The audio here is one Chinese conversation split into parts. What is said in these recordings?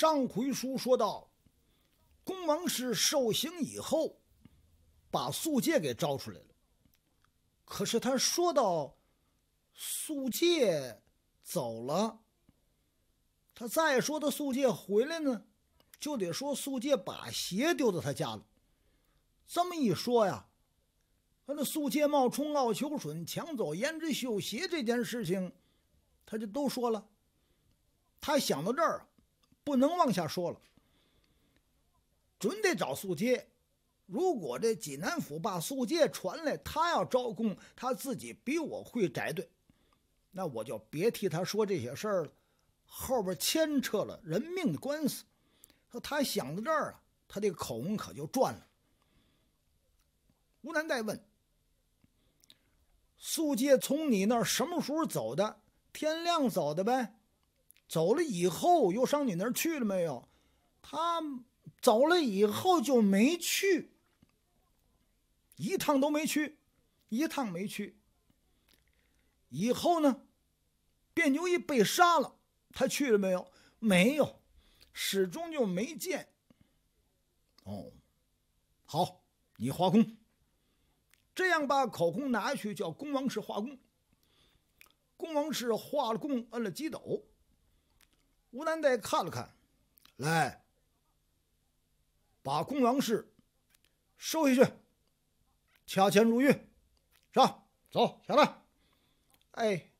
上回书说到，恭王是受刑以后，把素介给招出来了。可是他说到素介走了，他再说到素介回来呢，就得说素介把鞋丢到他家了。这么一说呀，他那素介冒充傲秋水抢走胭脂绣鞋这件事情，他就都说了。他想到这儿啊。不能往下说了，准得找苏介。如果这济南府把苏介传来，他要招供，他自己比我会宅对，那我就别替他说这些事儿了。后边牵扯了人命的官司，他想到这儿啊，他这个口吻可就转了。吴南再问：苏介从你那儿什么时候走的？天亮走的呗。走了以后又上你那儿去了没有？他走了以后就没去，一趟都没去，一趟没去。以后呢，卞牛一被杀了，他去了没有？没有，始终就没见。哦，好，你画工，这样把口供拿去叫恭王氏画工。恭王氏画了供，摁了鸡斗。吴南带看了看，来，把公王氏收下去，掐钱入狱，上走下来。哎，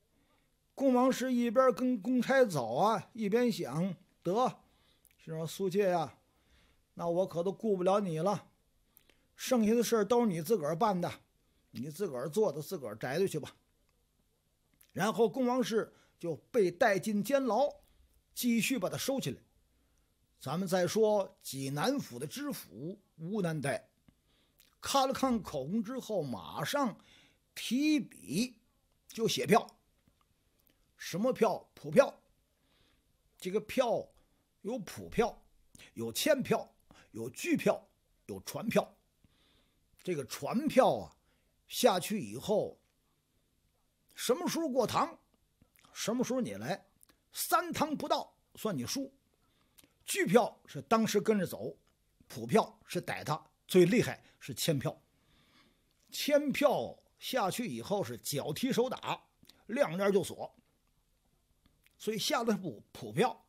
公王氏一边跟公差走啊，一边想得，心说苏妾呀，那我可都顾不了你了，剩下的事儿都是你自个儿办的，你自个儿做的自个儿摘去吧。然后公王氏就被带进监牢。继续把它收起来，咱们再说济南府的知府吴南代，看了看口供之后，马上提笔就写票。什么票？普票。这个票有普票，有欠票，有拒票，有传票。这个传票啊，下去以后，什么时候过堂，什么时候你来。三趟不到算你输，巨票是当时跟着走，普票是逮他最厉害是签票，签票下去以后是脚踢手打，亮面就锁，所以下的是普普票。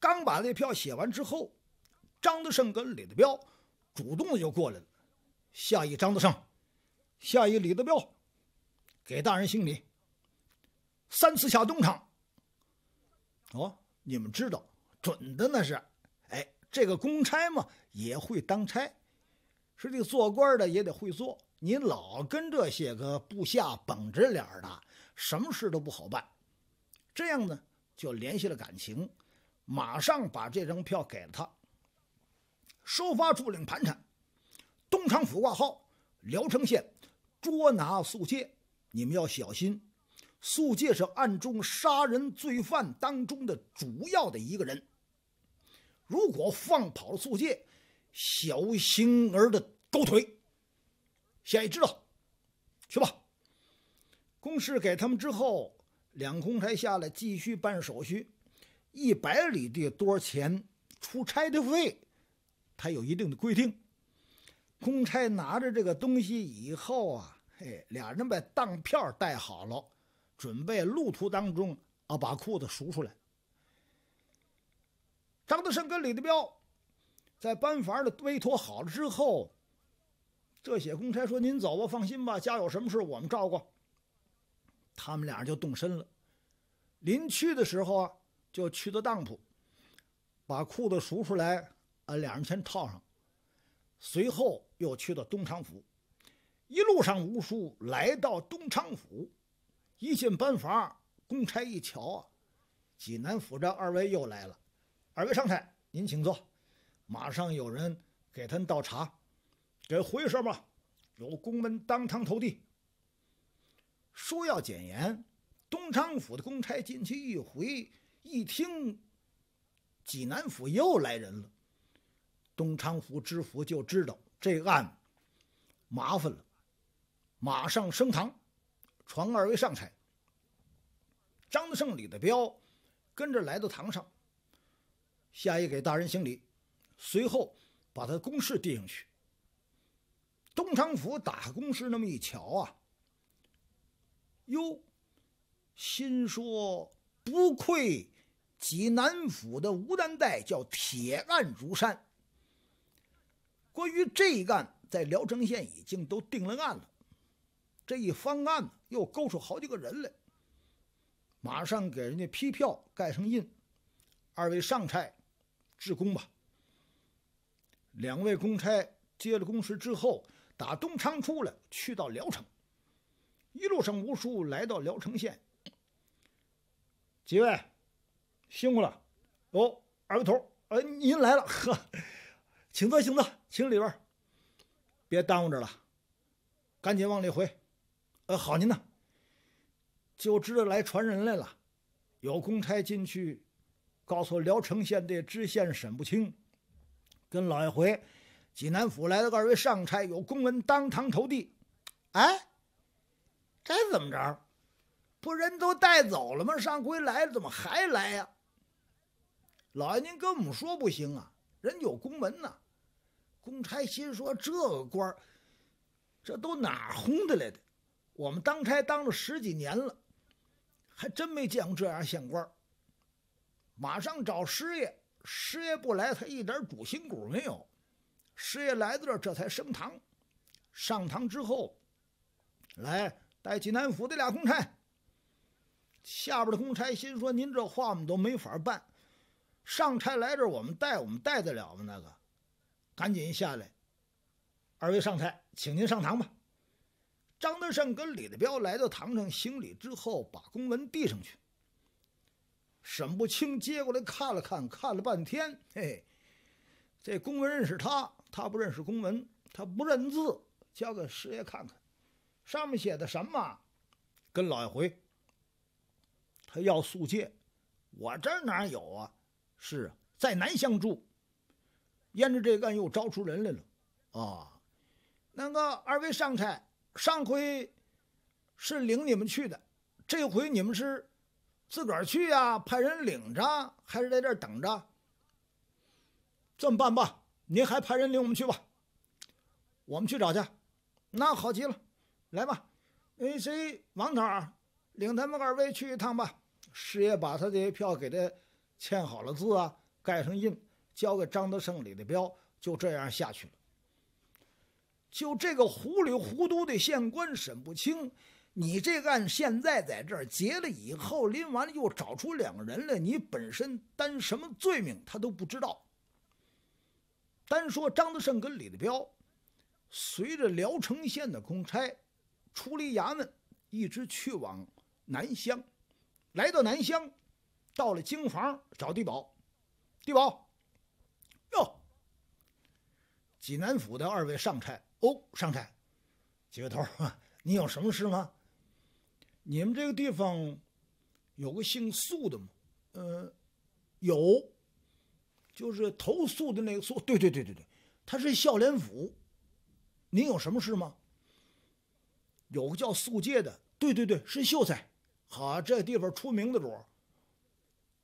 刚把那票写完之后，张德胜跟李德彪主动的就过来了，下一张德胜，下一李德彪，给大人行礼。三次下东厂。哦，你们知道准的那是，哎，这个公差嘛也会当差，是这做官的也得会做。你老跟这些个部下绷着脸的，什么事都不好办。这样呢，就联系了感情，马上把这张票给了他。收发处领盘缠，东昌府挂号，聊城县捉拿宿介，你们要小心。素介是暗中杀人罪犯当中的主要的一个人。如果放跑了素介，小星儿的狗腿，现在知道，去吧。公事给他们之后，两公差下来继续办手续。一百里地多少钱？出差的费，他有一定的规定。公差拿着这个东西以后啊，嘿，俩人把当票带好了。准备路途当中啊，把裤子赎出来。张德胜跟李德彪在班房的堆妥好了之后，这些公差说：“您走吧，放心吧，家有什么事我们照顾。”他们俩人就动身了。临去的时候啊，就去的当铺，把裤子赎出来。啊，两人先套上，随后又去到东昌府。一路上，吴叔来到东昌府。一进班房，公差一瞧啊，济南府这二位又来了。二位上台，您请坐，马上有人给他们倒茶。给回声吧，有公文当堂投递。说要检验，东昌府的公差进去一回，一听，济南府又来人了。东昌府知府就知道这案麻烦了，马上升堂。传二位上台。张德胜、李德彪跟着来到堂上，下意给大人行礼，随后把他的公事递上去。东昌府打开公事，那么一瞧啊，哟，心说不愧济南府的吴丹代，叫铁案如山。关于这一案，在聊城县已经都定了案了。这一翻案，又勾出好几个人来。马上给人家批票盖上印，二位上差，致公吧。两位公差接了公事之后，打东昌出来，去到聊城，一路上吴叔来到聊城县。几位，辛苦了。哦，二位头，呃，您来了，呵，请坐，请坐，请里边。别耽误着了，赶紧往里回。呃，好，您呢？就知道来传人来了，有公差进去，告诉聊城县这知县审不清，跟老爷回，济南府来的二位上差有公文当堂投递。哎，这怎么着？不人都带走了吗？上回来了怎么还来呀？老爷，您跟我们说不行啊，人有公文呢。公差心说这个官儿，这都哪轰的来的？我们当差当了十几年了，还真没见过这样县官。马上找师爷，师爷不来，他一点主心骨没有。师爷来到这儿，这才升堂。上堂之后，来带济南府的俩公差。下边的公差心说：“您这话我们都没法办，上差来这儿，我们带我们带得了吗？”那个，赶紧下来。二位上差，请您上堂吧。张德胜跟李德彪来到堂上行礼之后，把公文递上去。沈步清接过来看了看，看了半天，嘿，这公文认识他，他不认识公文，他不认字，交给师爷看看，上面写的什么？跟老爷回，他要速戒，我这哪有啊？是啊，在南乡住，沿着这干又招出人来了啊！那个二位上差。上回是领你们去的，这回你们是自个儿去呀？派人领着，还是在这儿等着？这么办吧，您还派人领我们去吧。我们去找去。那好极了，来吧。那谁，王头儿，领他们二位去一趟吧。师爷把他这些票给他签好了字啊，盖上印，交给张德胜、李德彪，就这样下去了。就这个糊里糊涂的县官审不清，你这个案现在在这儿结了以后，临完了又找出两个人来，你本身担什么罪名他都不知道。单说张德胜跟李德彪，随着聊城县的公差，出离衙门，一直去往南乡，来到南乡，到了京房找地保，地保。济南府的二位上差哦，上差，几位头，你有什么事吗？你们这个地方有个姓苏的吗？呃，有，就是投宿的那个宿，对对对对对，他是孝廉府。您有什么事吗？有个叫宿介的。对对对，是秀才。好，这地方出名的主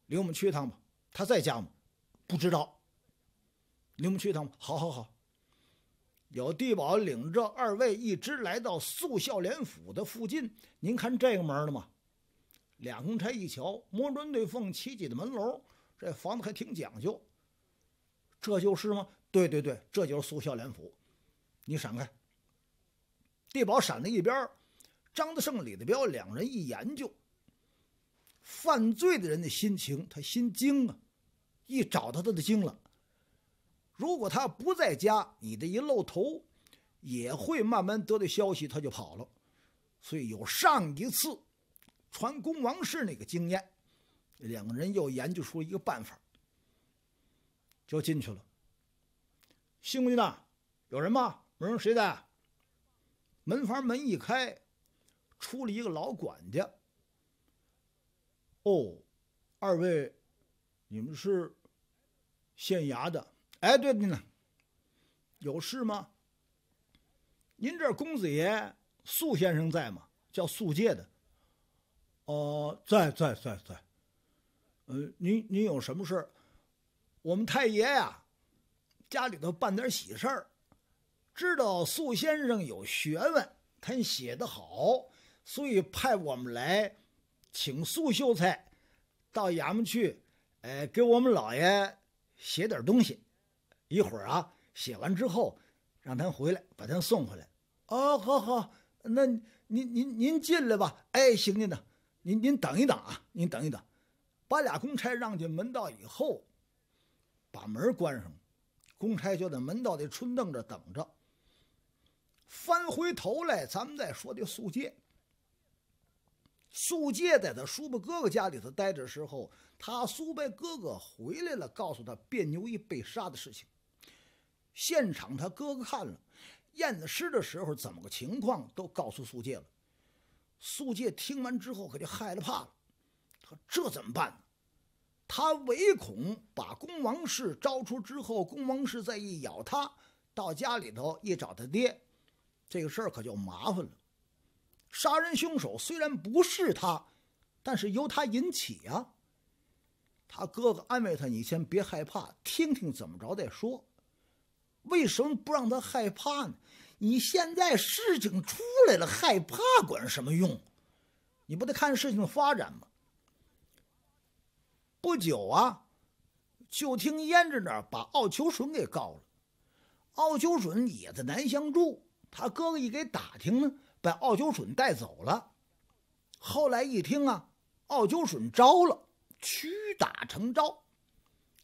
领我们去一趟吧。他在家吗？不知道。领我们去一趟吧。好，好，好。有地保领着二位一直来到苏孝廉府的附近。您看这个门了吗？两公差一瞧，摸准对缝起几的门楼，这房子还挺讲究。这就是吗？对对对，这就是苏孝廉府。你闪开！地保闪到一边，张德胜、李德彪两人一研究，犯罪的人的心情，他心惊啊！一找到他的惊了。如果他不在家，你这一露头，也会慢慢得到消息，他就跑了。所以有上一次传公王氏那个经验，两个人又研究出了一个办法，就进去了。幸公呐，有人吗？门谁在？门房门一开，出了一个老管家。哦，二位，你们是县衙的？哎，对对呢，有事吗？您这公子爷，素先生在吗？叫素介的。哦，在在在在。呃，您您有什么事？我们太爷呀，家里头办点喜事儿，知道素先生有学问，他写的好，所以派我们来，请素秀才到衙门去，哎，给我们老爷写点东西。一会儿啊，写完之后，让他回来，把他送回来。哦，好好，那您您您进来吧。哎，行您的，您您等一等啊，您等一等，把俩公差让进门道以后，把门关上，公差就在门道的春凳着等着。翻回头来，咱们再说的素介。素介在他叔伯哥哥家里头待着的时候，他叔伯哥哥回来了，告诉他卞牛一被杀的事情。现场，他哥哥看了验尸的时候，怎么个情况都告诉素介了。素介听完之后，可就害了怕了，说：“这怎么办？他唯恐把恭王氏招出之后，恭王氏再一咬他，到家里头一找他爹，这个事儿可就麻烦了。杀人凶手虽然不是他，但是由他引起呀。”他哥哥安慰他：“你先别害怕，听听怎么着再说。”为什么不让他害怕呢？你现在事情出来了，害怕管什么用？你不得看事情的发展吗？不久啊，就听胭脂那儿把傲秋水给告了。傲秋水也在南乡住，他哥哥一给打听呢，把傲秋水带走了。后来一听啊，傲秋水招了，屈打成招，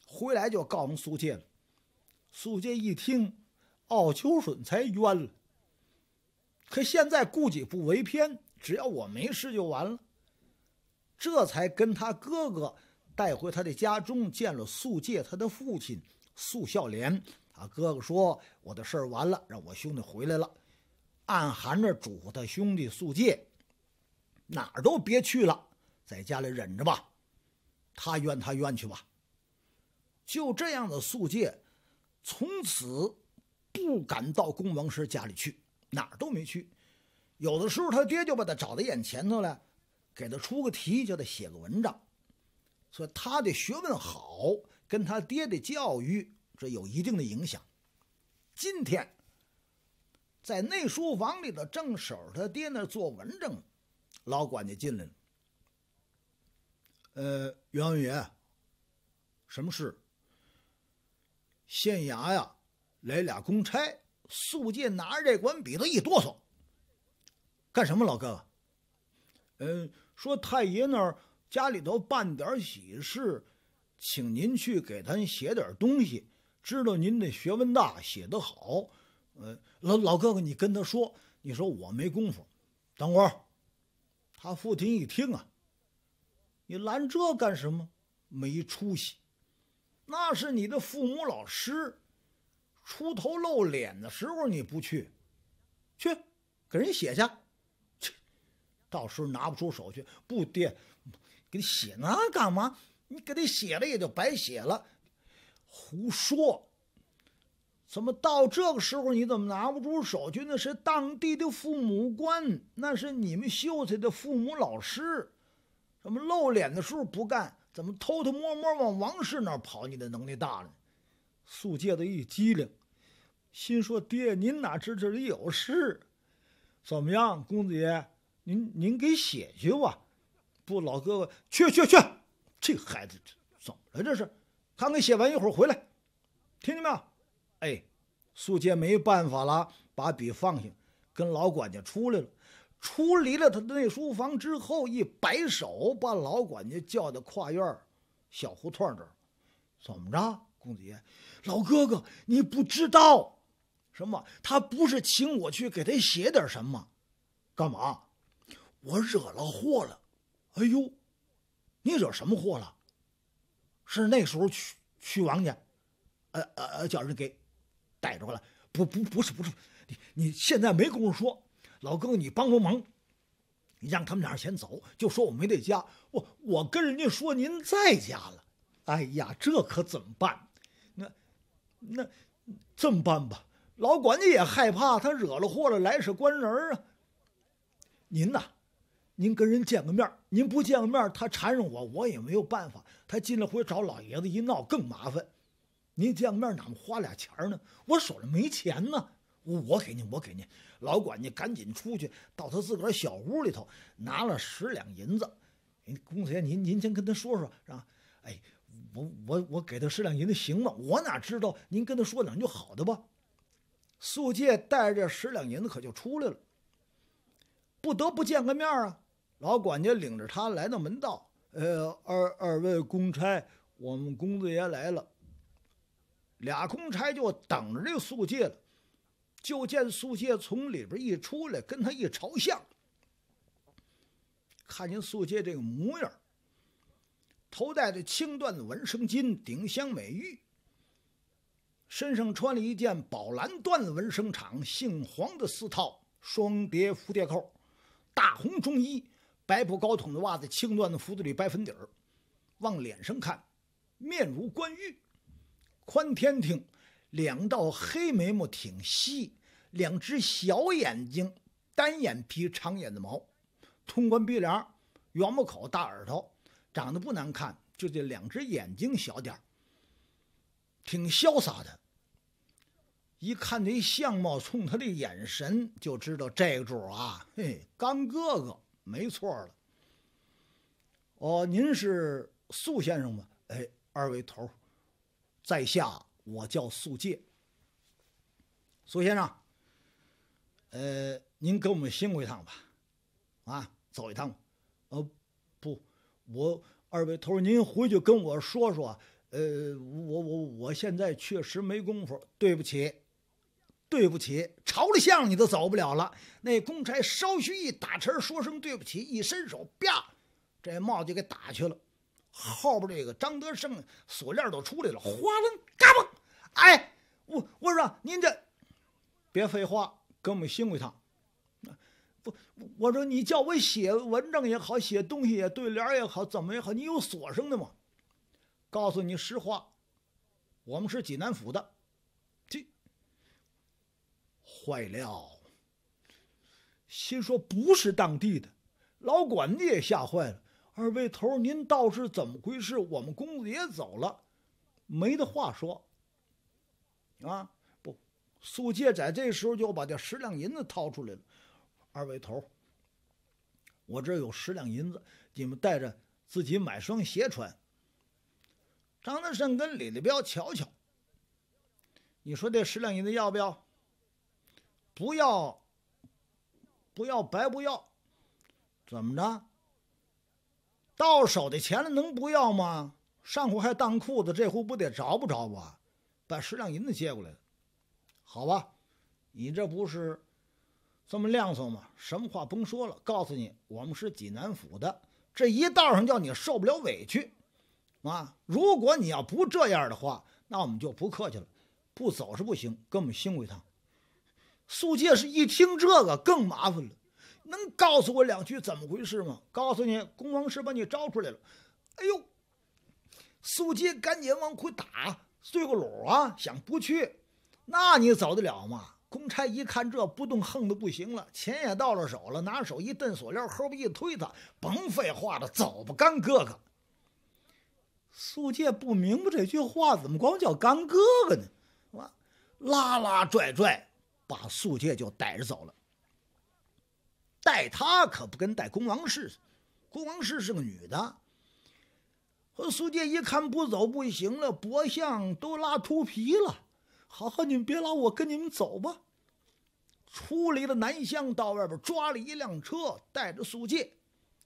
回来就告诉苏妾了。素戒一听，傲秋水才冤了。可现在顾忌不为偏，只要我没事就完了。这才跟他哥哥带回他的家中，见了素介他的父亲素孝廉。他哥哥说：“我的事儿完了，让我兄弟回来了。”暗含着嘱咐他兄弟素介：“哪儿都别去了，在家里忍着吧，他冤他冤去吧。”就这样的素介。从此，不敢到公王师家里去，哪儿都没去。有的时候他爹就把他找在眼前头了，给他出个题，叫他写个文章。所以他的学问好，跟他爹的教育这有一定的影响。今天，在内书房里头正守他爹那做文章，老管家进来了。呃，袁文爷，什么事？县衙呀，来俩公差。素戒拿着这管笔都一哆嗦。干什么，老哥哥？说太爷那儿家里头办点喜事，请您去给他写点东西。知道您的学问大，写得好。呃，老老哥哥，你跟他说，你说我没功夫。等会儿，他父亲一听啊，你拦这干什么？没出息。那是你的父母老师，出头露脸的时候你不去，去给人写去，去，到时候拿不出手去不爹，给你写那干嘛？你给他写了也就白写了，胡说。怎么到这个时候你怎么拿不出手去？那是当地的父母官，那是你们秀才的父母老师，什么露脸的时候不干。怎么偷偷摸摸往王氏那儿跑？你的能力大了。素介子一机灵，心说：“爹，您哪知这里有事？怎么样，公子爷，您您给写去吧。”不，老哥哥，去去去！这孩子怎么了？这是，赶给写完，一会儿回来。听见没有？哎，素介没办法了，把笔放下，跟老管家出来了。出离了他的那书房之后，一摆手，把老管家叫到跨院小胡同这儿。怎么着，公子爷？老哥哥，你不知道什么？他不是请我去给他写点什么，干嘛？我惹了祸了。哎呦，你惹什么祸了？是那时候去去王家，呃呃呃，叫人给逮着了。不不不是不是，你你现在没工夫说。老哥你帮帮忙，你让他们俩先走，就说我没在家。我我跟人家说您在家了。哎呀，这可怎么办？那那这么办吧？老管家也害怕，他惹了祸了，来使官人啊。您呐，您跟人见个面，您不见个面，他缠上我，我也没有办法。他进来回找老爷子一闹更麻烦。您见个面，哪么花俩钱呢？我手里没钱呢。我给您，我给您，老管家赶紧出去，到他自个儿小屋里头拿了十两银子。公子爷，您您先跟他说说，是吧？哎，我我我给他十两银子行吗？我哪知道？您跟他说两句好的吧。素介带着这十两银子可就出来了，不得不见个面啊！老管家领着他来到门道，呃，二二位公差，我们公子爷来了，俩公差就等着这素介了。就见素介从里边一出来，跟他一朝向，看见素介这个模样头戴着青缎纹身巾，顶镶美玉，身上穿了一件宝蓝缎纹身氅，杏黄的丝套，双蝶蝴蝶扣，大红中衣，白布高筒的袜子，青缎的福子里白粉底儿，往脸上看，面如冠玉，宽天庭，两道黑眉毛挺细。两只小眼睛，单眼皮，长眼的毛，通关鼻梁，圆木口，大耳朵，长得不难看，就这两只眼睛小点挺潇洒的。一看这相貌，冲他的眼神就知道这主啊，嘿，干哥哥没错了。哦，您是苏先生吗？哎，二位头，在下我叫苏介，苏先生。呃，您跟我们辛苦一趟吧，啊，走一趟，呃，不，我二位头儿，您回去跟我说说，呃，我我我现在确实没工夫，对不起，对不起，朝了向你都走不了了。那公差稍许一打沉，说声对不起，一伸手，啪，这帽就给打去了。后边这个张德胜锁链都出来了，哗楞，嘎嘣，哎，我我说您这别废话。跟我们辛苦一趟，不，我说你叫我写文章也好，写东西也对联也好，怎么也好，你有锁生的吗？告诉你实话，我们是济南府的，这坏了。心说不是当地的，老管家也吓坏了。二位头，您倒是怎么回事？我们公子也走了，没得话说，啊。苏介在这时候就把这十两银子掏出来了。二位头，我这有十两银子，你们带着自己买双鞋穿。张德胜跟李立彪，瞧瞧，你说这十两银子要不要？不要，不要白不要，怎么着？到手的钱了，能不要吗？上回还当裤子，这回不得着不着吧？把十两银子借过来了。好吧，你这不是这么亮索吗？什么话甭说了，告诉你，我们是济南府的，这一道上叫你受不了委屈，啊！如果你要不这样的话，那我们就不客气了，不走是不行，跟我们辛苦一趟。素介是一听这个更麻烦了，能告诉我两句怎么回事吗？告诉你，恭王师把你招出来了。哎呦，素介赶紧往回打碎个篓啊，想不去。那你走得了吗？公差一看这不动横的不行了，钱也到了手了，拿手一蹬锁链，后边一推他，甭废话了，走吧，干哥哥。素介不明白这句话怎么光叫干哥哥呢？拉拉拽拽，把素介就带着走了。带他可不跟带公王氏，公王氏是个女的。和素介一看不走不行了，脖项都拉秃皮了。好好，你们别拦我，跟你们走吧。出离了南乡，到外边抓了一辆车，带着素戒，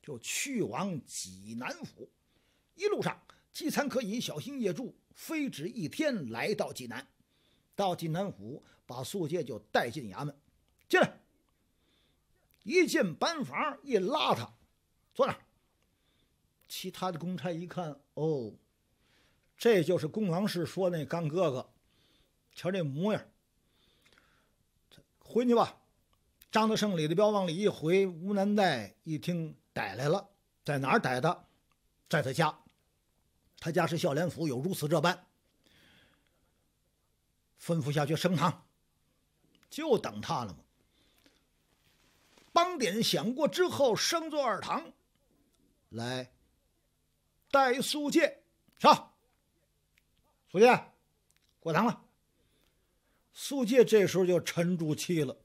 就去往济南府。一路上，饥餐渴饮，小心夜住，非止一天，来到济南。到济南府，把素戒就带进衙门，进来。一进班房，一拉他，坐那儿。其他的公差一看，哦，这就是公王氏说那干哥哥。瞧这模样，回去吧。张德胜、李德彪往里一回，吴南带一听逮来了，在哪儿逮的？在他家，他家是孝廉府，有如此这般。吩咐下去升堂，就等他了吗？点响过之后，升做二堂，来，戴素剑上，素剑，过堂了。素戒这时候就沉住气了，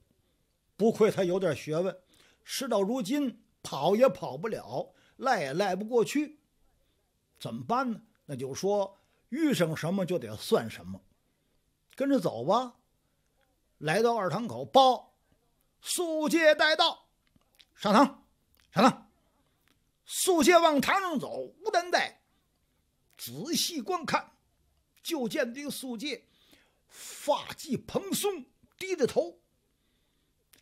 不愧他有点学问。事到如今，跑也跑不了，赖也赖不过去，怎么办呢？那就说遇上什么就得算什么，跟着走吧。来到二堂口，报：“素戒带到，上堂，上堂。”素戒往堂上走，无担待。仔细观看，就见这个素介。发髻蓬松，低着头，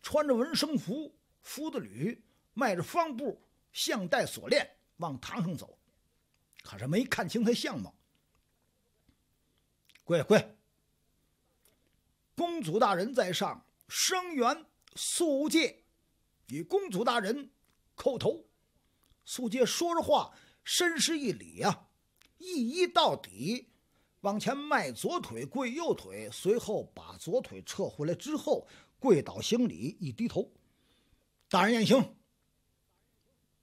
穿着文生服，服的履，迈着方步，项带锁链，往堂上走，可是没看清他相貌。跪跪，公祖大人在上，声援素戒，与公祖大人叩头。素戒说着话，深施一礼呀，一一到底。往前迈左腿跪右腿，随后把左腿撤回来之后跪倒行礼，一低头，大人验刑，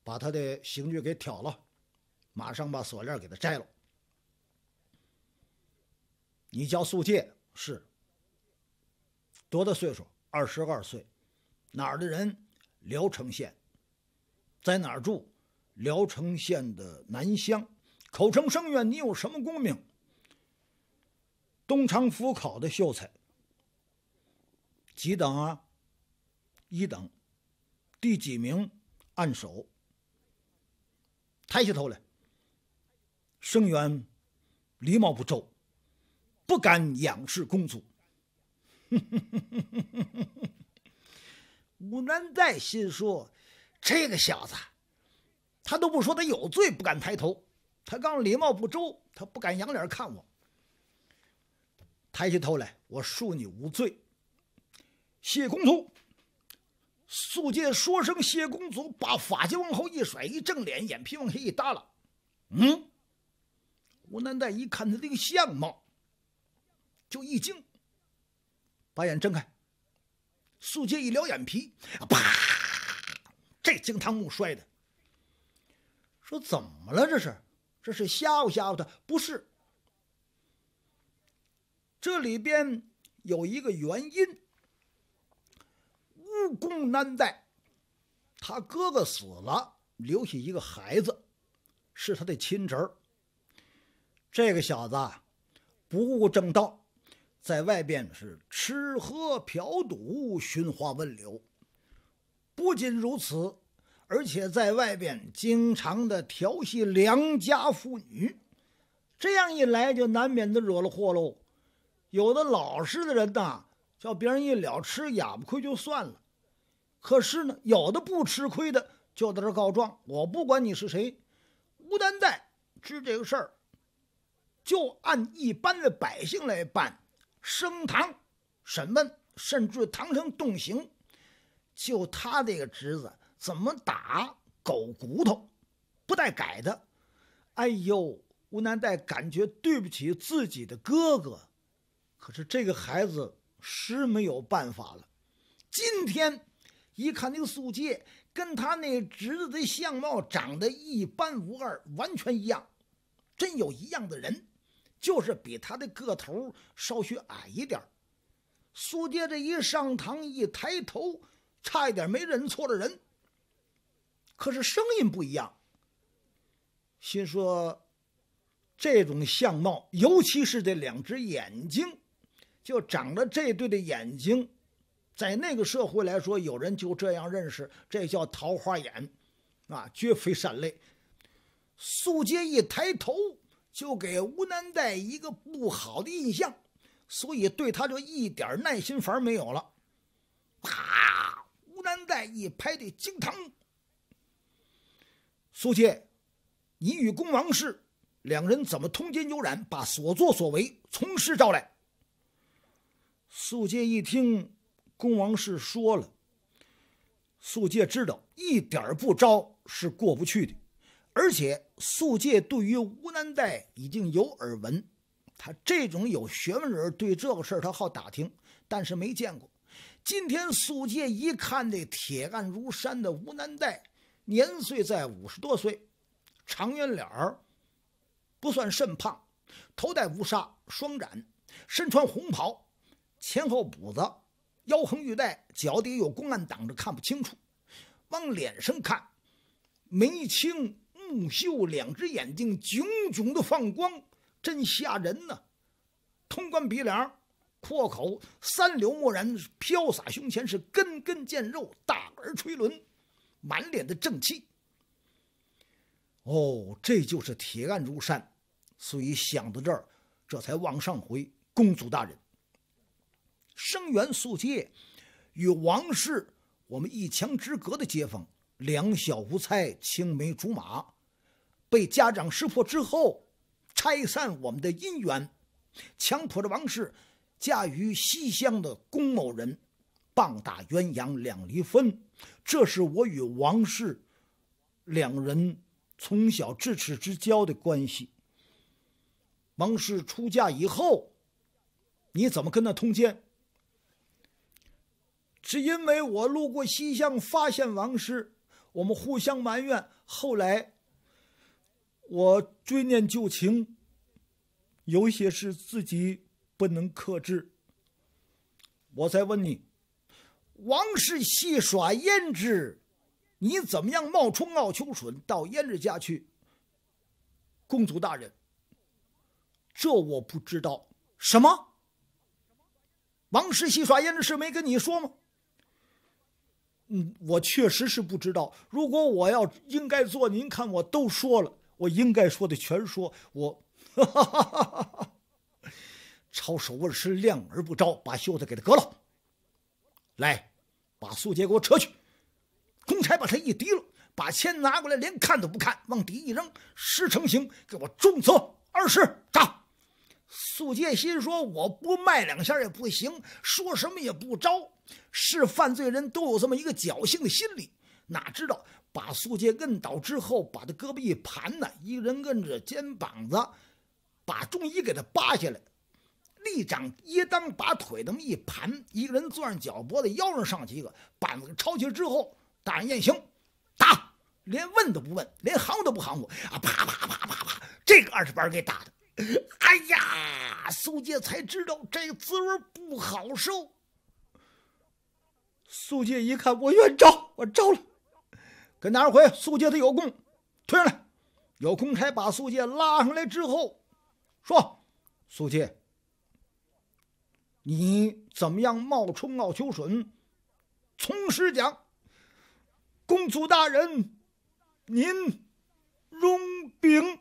把他的刑具给挑了，马上把锁链给他摘了。你叫素介是？多大岁数？二十二岁，哪儿的人？聊城县，在哪儿住？聊城县的南乡，口称声员，你有什么功名？东昌府考的秀才，几等啊？一等，第几名？按手。抬起头来。声援礼貌不周，不敢仰视公主。武南在心说：“这个小子，他都不说他有罪，不敢抬头。他刚礼貌不周，他不敢仰脸看我。”抬起头来，我恕你无罪。谢公祖，素介说声谢公祖，把法器往后一甩，一正脸，眼皮往下一耷拉。嗯，吴南岱一看他这个相貌，就一惊，把眼睁开。素介一撩眼皮，啪，这惊堂木摔的。说怎么了？这是，这是吓唬吓唬他，不是。这里边有一个原因：无功难带，他哥哥死了，留下一个孩子，是他的亲侄儿。这个小子不务正道，在外边是吃喝嫖赌、寻花问柳。不仅如此，而且在外边经常的调戏良家妇女，这样一来就难免的惹了祸喽。有的老实的人呐，叫别人一了吃哑巴亏就算了，可是呢，有的不吃亏的就在这告状。我不管你是谁，吴丹岱知这个事儿，就按一般的百姓来办，升堂审问，甚至堂上动刑。就他这个侄子，怎么打狗骨头，不带改的。哎呦，吴南代感觉对不起自己的哥哥。可是这个孩子实没有办法了。今天一看，那个苏介跟他那侄子的相貌长得一般无二，完全一样。真有一样的人，就是比他的个头稍许矮一点。苏杰这一上堂，一抬头，差一点没认错了人。可是声音不一样。心说，这种相貌，尤其是这两只眼睛。就长了这对的眼睛，在那个社会来说，有人就这样认识，这叫桃花眼，啊，绝非善类。素杰一抬头，就给吴南岱一个不好的印象，所以对他就一点耐心而没有了。啪！吴南岱一拍的惊堂，苏杰，你与公王氏两人怎么通奸有染？把所作所为从实招来。素介一听，恭王氏说了。素介知道一点不招是过不去的，而且素介对于吴南岱已经有耳闻，他这种有学问人对这个事儿他好打听，但是没见过。今天素介一看，那铁案如山的吴南岱，年岁在五十多岁，长圆脸儿，不算甚胖，头戴乌纱双斩，身穿红袍。前后补子，腰横玉带，脚底有公案挡着，看不清楚。往脸上看，眉清目秀，两只眼睛炯炯的放光，真吓人呢。通关鼻梁，阔口，三绺墨髯飘洒，胸前是根根见肉，大耳垂轮，满脸的正气。哦，这就是铁案如山，所以想到这儿，这才往上回公祖大人。生源宿戒，与王氏我们一墙之隔的街坊，两小无猜，青梅竹马，被家长识破之后，拆散我们的姻缘，强迫着王氏嫁于西乡的龚某人，棒打鸳鸯两离分。这是我与王氏两人从小至齿之交的关系。王氏出嫁以后，你怎么跟他通奸？是因为我路过西厢发现王师，我们互相埋怨。后来我追念旧情，有些事自己不能克制。我再问你，王师戏耍胭脂，你怎么样冒充傲秋春到胭脂家去？公主大人，这我不知道。什么？王师戏耍胭脂是没跟你说吗？嗯，我确实是不知道。如果我要应该做，您看我都说了，我应该说的全说。我哈哈哈哈哈抄手问是亮而不招，把袖子给他割了。来，把素杰给我扯去。公差把他一提了，把钱拿过来，连看都不看，往底一扔。石成行，给我重责二十，打。苏建心说：“我不卖两下也不行，说什么也不招。是犯罪人都有这么一个侥幸的心理。哪知道把苏建摁倒之后，把他胳膊一盘呢，一个人摁着肩膀子，把中医给他扒下来，立掌一当，把腿这么一盘，一个人攥上脚脖子，腰上上去一个板子抄起来之后，大人也行，打，连问都不问，连喊都不喊我啊，啪啪啪啪啪，这个二十板给打的。”哎呀，苏杰才知道这滋味不好受。苏杰一看我愿招，我招了，跟哪人回？苏杰他有功，推上来。有功差把苏杰拉上来之后，说：“苏杰，你怎么样冒充傲秋隼？从实讲，公主大人，您容禀。”